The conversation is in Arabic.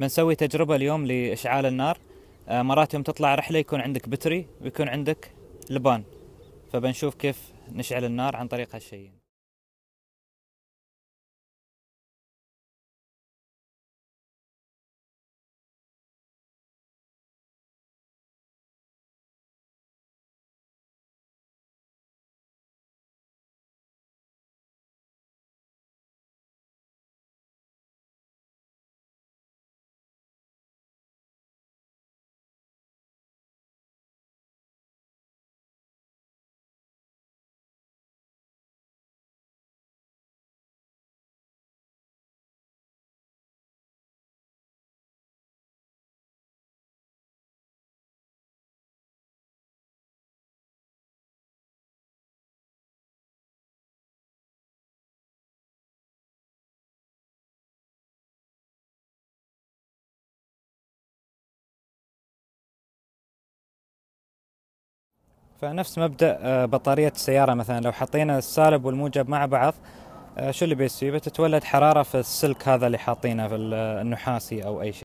بنسوي تجربه اليوم لاشعال النار آه، مرات يوم تطلع رحله يكون عندك بتري ويكون عندك لبان فبنشوف كيف نشعل النار عن طريق هالشيء فنفس مبدا آه، بطاريه السياره مثلا لو حطينا السالب والموجب مع بعض آه، شو اللي بيصير؟ بتتولد حراره في السلك هذا اللي حاطينه في النحاسي او اي شيء.